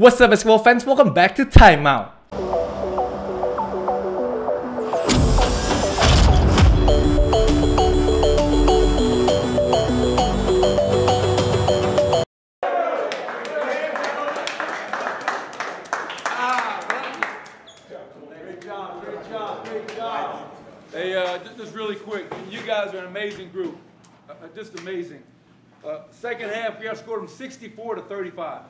What's up, basketball fans? Welcome back to Timeout. Hey, uh, just, just really quick, you guys are an amazing group, uh, uh just amazing. Uh, second half, we outscored them 64 to 35.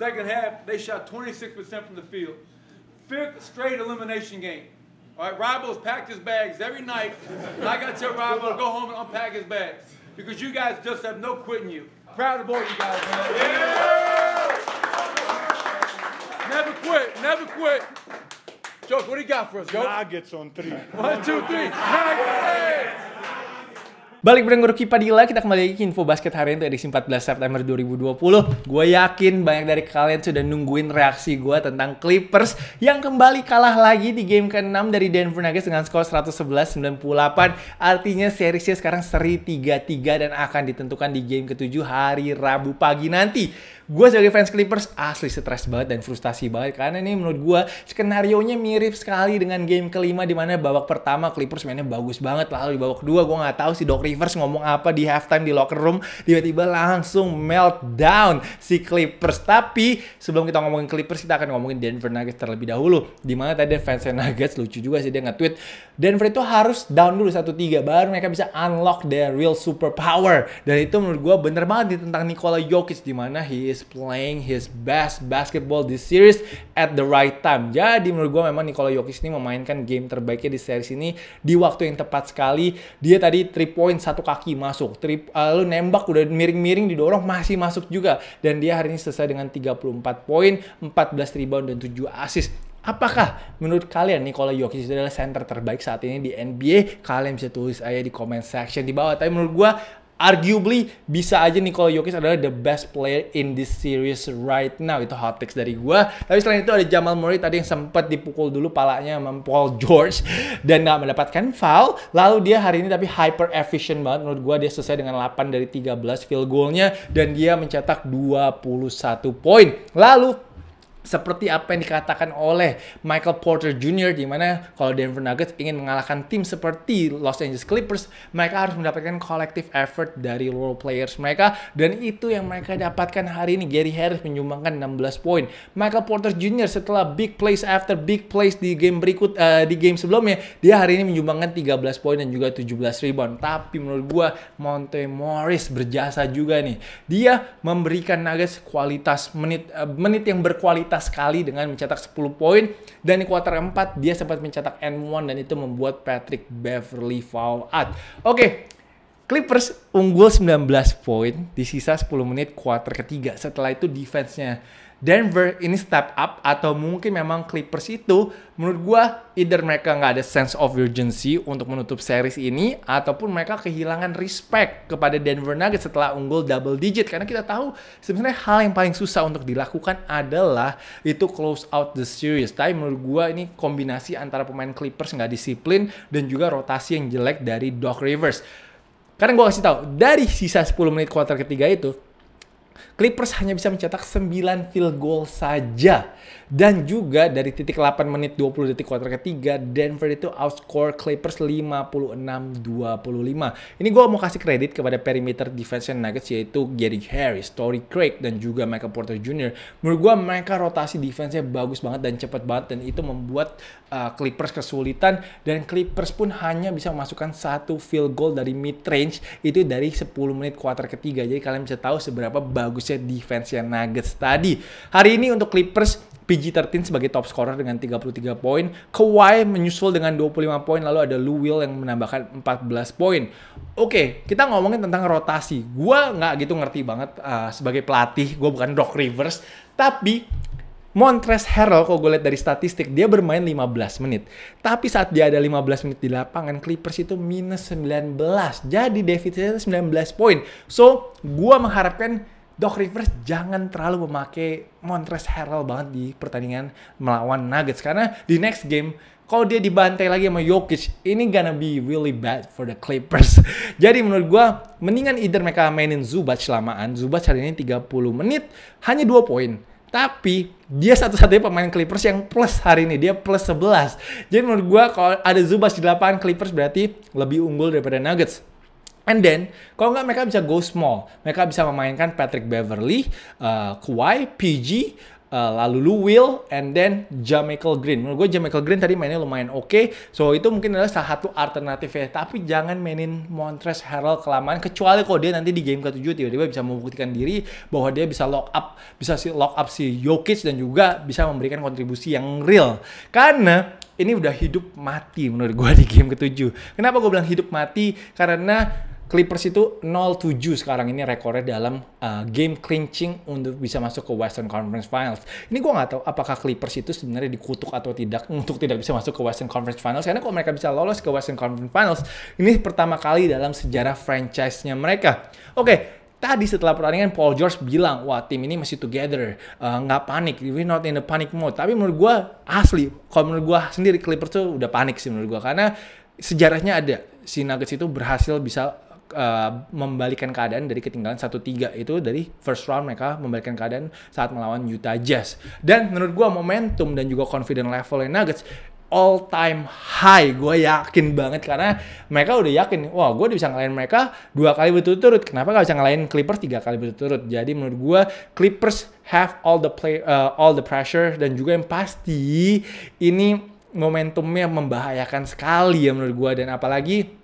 Second half, they shot 26% from the field. Fifth straight elimination game. All right, Rivals packed his bags every night. And I got to tell Robo to go home and unpack his bags because you guys just have no quitting you. Proud of both you guys, man. Yeah! Never quit, never quit. Josh, what do you got for us, Joe? Nuggets on three. One, two, three. Nuggets! Balik bareng Kipa Dila, kita kembali lagi ke Info Basket hari ini edisi 14 September 2020. Gue yakin banyak dari kalian sudah nungguin reaksi gue tentang Clippers yang kembali kalah lagi di game ke-6 dari Denver Nuggets dengan skor 111-98. Artinya seriesnya sekarang seri 3-3 dan akan ditentukan di game ke-7 hari Rabu pagi nanti gue sebagai fans Clippers asli stres banget dan frustasi banget karena ini menurut gue skenario nya mirip sekali dengan game kelima di mana babak pertama Clippers mainnya bagus banget lalu di babak kedua gue nggak tahu si Doc Rivers ngomong apa di halftime di locker room tiba-tiba langsung meltdown si Clippers tapi sebelum kita ngomongin Clippers kita akan ngomongin Denver Nuggets terlebih dahulu dimana tadi fans Nuggets lucu juga sih dia nge-tweet Denver itu harus down dulu satu tiga baru mereka bisa unlock their real superpower dan itu menurut gue bener banget nih tentang Nikola Jokic mana he is is playing his best basketball this series at the right time. Jadi menurut gue memang Nikola Jokic ini memainkan game terbaiknya di series ini di waktu yang tepat sekali. Dia tadi 3 point satu kaki masuk. Trip, uh, eh, nembak udah miring-miring didorong masih masuk juga. Dan dia hari ini selesai dengan 34 poin, 14 rebound dan 7 assist. Apakah menurut kalian Nikola Jokic itu adalah center terbaik saat ini di NBA? Kalian bisa tulis aja di comment section di bawah. Tapi menurut gue arguably bisa aja Nikola Jokic adalah the best player in this series right now. Itu hot takes dari gue. Tapi selain itu ada Jamal Murray tadi yang sempat dipukul dulu palanya sama Paul George dan nggak mendapatkan foul. Lalu dia hari ini tapi hyper efficient banget menurut gue dia selesai dengan 8 dari 13 field goalnya dan dia mencetak 21 poin. Lalu seperti apa yang dikatakan oleh Michael Porter Jr. di mana kalau Denver Nuggets ingin mengalahkan tim seperti Los Angeles Clippers, mereka harus mendapatkan collective effort dari role players mereka dan itu yang mereka dapatkan hari ini. Gary Harris menyumbangkan 16 poin. Michael Porter Jr. setelah big plays after big plays di game berikut uh, di game sebelumnya, dia hari ini menyumbangkan 13 poin dan juga 17 rebound. Tapi menurut gua Monte Morris berjasa juga nih. Dia memberikan Nuggets kualitas menit uh, menit yang berkualitas sekali dengan mencetak 10 poin dan di kuarter 4 dia sempat mencetak N1 dan itu membuat Patrick Beverly foul out. Oke, okay, Clippers unggul 19 poin di sisa 10 menit kuarter ketiga. Setelah itu defense-nya Denver ini step up atau mungkin memang Clippers itu menurut gua either mereka nggak ada sense of urgency untuk menutup series ini ataupun mereka kehilangan respect kepada Denver Nuggets setelah unggul double digit karena kita tahu sebenarnya hal yang paling susah untuk dilakukan adalah itu close out the series. Tapi menurut gua ini kombinasi antara pemain Clippers nggak disiplin dan juga rotasi yang jelek dari Doc Rivers karena gue kasih tahu dari sisa 10 menit kuarter ketiga itu Clippers hanya bisa mencetak 9 field goal saja. Dan juga dari titik 8 menit 20 detik kuarter ketiga, Denver itu outscore Clippers 56-25. Ini gue mau kasih kredit kepada perimeter defense Nuggets yaitu Gary Harris, Tory Craig, dan juga Michael Porter Jr. Menurut gue mereka rotasi defense-nya bagus banget dan cepat banget dan itu membuat uh, Clippers kesulitan dan Clippers pun hanya bisa memasukkan satu field goal dari mid range itu dari 10 menit kuarter ketiga. Jadi kalian bisa tahu seberapa bagus khususnya defense yang Nuggets tadi. Hari ini untuk Clippers PG-13 sebagai top scorer dengan 33 poin. Kawhi menyusul dengan 25 poin, lalu ada Lou Will yang menambahkan 14 poin. Oke, okay, kita ngomongin tentang rotasi. Gua nggak gitu ngerti banget uh, sebagai pelatih, gue bukan Doc Rivers, tapi Montres Harrell kalau gue lihat dari statistik dia bermain 15 menit. Tapi saat dia ada 15 menit di lapangan Clippers itu minus 19. Jadi defisitnya 19 poin. So, gue mengharapkan Doc Rivers jangan terlalu memakai Montrezl Harrell banget di pertandingan melawan Nuggets karena di next game kalau dia dibantai lagi sama Jokic, ini gonna be really bad for the Clippers. Jadi menurut gue, mendingan either mereka mainin Zubac selamaan, Zubac hari ini 30 menit, hanya 2 poin. Tapi dia satu-satunya pemain Clippers yang plus hari ini. Dia plus 11. Jadi menurut gue kalau ada Zubac di lapangan Clippers berarti lebih unggul daripada Nuggets. And then, kalau nggak mereka bisa go small. Mereka bisa memainkan Patrick Beverly, uh, Kawhi, PG, uh, eh, lalu Lou Will, and then Jamichael Green. Menurut gue Jamichael Green tadi mainnya lumayan oke. Okay. So, itu mungkin adalah salah satu alternatif ya. Tapi jangan mainin Montrezl Harrell kelamaan. Kecuali kalau dia nanti di game ke-7 tiba-tiba bisa membuktikan diri bahwa dia bisa lock up. Bisa si lock up si Jokic dan juga bisa memberikan kontribusi yang real. Karena ini udah hidup mati menurut gue di game ke-7. Kenapa gue bilang hidup mati? Karena Clippers itu 0-7 sekarang ini rekornya dalam uh, game clinching untuk bisa masuk ke Western Conference Finals. Ini gue nggak tahu apakah Clippers itu sebenarnya dikutuk atau tidak untuk tidak bisa masuk ke Western Conference Finals. Karena kalau mereka bisa lolos ke Western Conference Finals, ini pertama kali dalam sejarah franchise-nya mereka. Oke, okay, tadi setelah pertandingan Paul George bilang, wah tim ini masih together, eh, nggak uh, panik, we not in the panic mode. Tapi menurut gue asli, kalau menurut gue sendiri Clippers tuh udah panik sih menurut gue karena sejarahnya ada si Nuggets itu berhasil bisa Eh, membalikan keadaan dari ketinggalan 1-3 itu dari first round mereka membalikan keadaan saat melawan Utah Jazz. Dan menurut gue momentum dan juga confident levelnya Nuggets all time high gue yakin banget karena mereka udah yakin wah gue udah bisa ngalahin mereka dua kali berturut-turut kenapa gak bisa ngalahin Clippers tiga kali berturut-turut jadi menurut gue Clippers have all the play uh, all the pressure dan juga yang pasti ini momentumnya membahayakan sekali ya menurut gue dan apalagi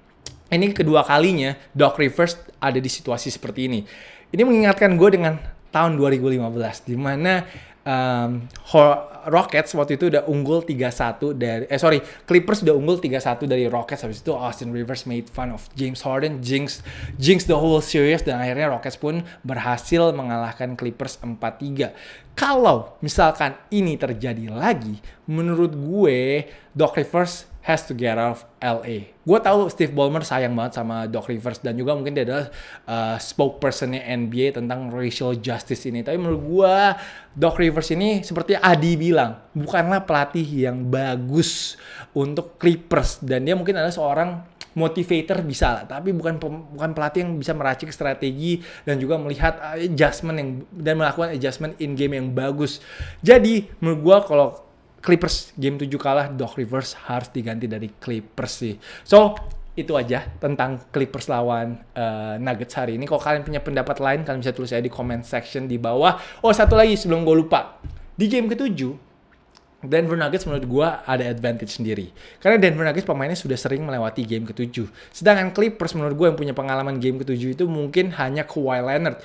ini kedua kalinya Doc Rivers ada di situasi seperti ini. Ini mengingatkan gue dengan tahun 2015 di mana um, Rockets waktu itu udah unggul 3-1 dari eh sorry Clippers udah unggul 3-1 dari Rockets habis itu Austin Rivers made fun of James Harden jinx jinx the whole series dan akhirnya Rockets pun berhasil mengalahkan Clippers 4-3. Kalau misalkan ini terjadi lagi menurut gue Doc Rivers has to get off LA. Gue tahu Steve Ballmer sayang banget sama Doc Rivers dan juga mungkin dia adalah uh, spokespersonnya NBA tentang racial justice ini. Tapi menurut gue Doc Rivers ini seperti Adi bilang bukanlah pelatih yang bagus untuk Clippers dan dia mungkin adalah seorang motivator bisa lah, tapi bukan bukan pelatih yang bisa meracik strategi dan juga melihat uh, adjustment yang dan melakukan adjustment in game yang bagus. Jadi menurut gue kalau Clippers game 7 kalah, Doc Rivers harus diganti dari Clippers sih. So, itu aja tentang Clippers lawan uh, Nuggets hari ini. Kalau kalian punya pendapat lain, kalian bisa tulis aja di comment section di bawah. Oh, satu lagi sebelum gue lupa. Di game ketujuh, Denver Nuggets menurut gue ada advantage sendiri. Karena Denver Nuggets pemainnya sudah sering melewati game ketujuh. Sedangkan Clippers menurut gue yang punya pengalaman game ketujuh itu mungkin hanya Kawhi Leonard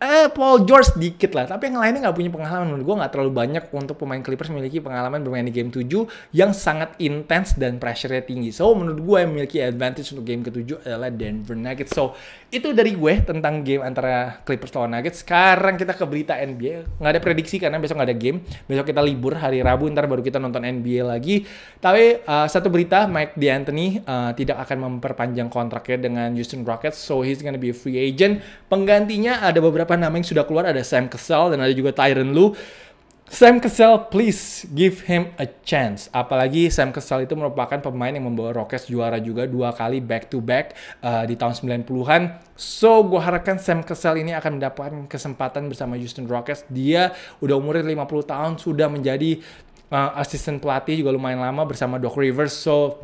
eh Paul George dikit lah, tapi yang lainnya nggak punya pengalaman. Menurut gue nggak terlalu banyak untuk pemain Clippers memiliki pengalaman bermain di game 7 yang sangat intens dan pressure-nya tinggi. So, menurut gue yang memiliki advantage untuk game ke-7 adalah Denver Nuggets. So, itu dari gue tentang game antara Clippers lawan Nuggets. Sekarang kita ke berita NBA. Nggak ada prediksi karena besok nggak ada game. Besok kita libur hari Rabu, ntar baru kita nonton NBA lagi. Tapi uh, satu berita, Mike D'Antoni uh, tidak akan memperpanjang kontraknya dengan Houston Rockets. So, he's gonna be a free agent. Penggantinya ada beberapa beberapa nama yang sudah keluar ada Sam Kessel dan ada juga Tyron Lu. Sam Kessel, please give him a chance. Apalagi Sam Kessel itu merupakan pemain yang membawa Rockets juara juga dua kali back to back uh, di tahun 90-an. So, gue harapkan Sam Kessel ini akan mendapatkan kesempatan bersama Houston Rockets. Dia udah umurnya 50 tahun, sudah menjadi uh, eh, asisten pelatih juga lumayan lama bersama Doc Rivers. So,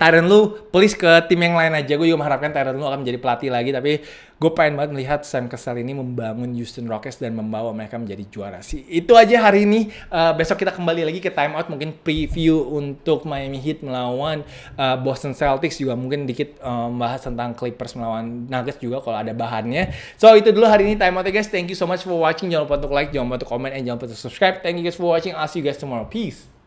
Tyron Lu please ke tim yang lain aja. Gue juga mengharapkan Tyron Lu akan menjadi pelatih lagi. Tapi gue pengen banget melihat Sam Kessel ini membangun Houston Rockets dan membawa mereka menjadi juara sih. Itu aja hari ini. Uh, besok kita kembali lagi ke timeout. Mungkin preview untuk Miami Heat melawan uh, Boston Celtics juga. Mungkin dikit um, eh, bahas tentang Clippers melawan Nuggets juga kalau ada bahannya. So itu dulu hari ini timeout ya guys. Thank you so much for watching. Jangan lupa untuk like, jangan lupa untuk comment, and jangan lupa untuk subscribe. Thank you guys for watching. I'll see you guys tomorrow. Peace.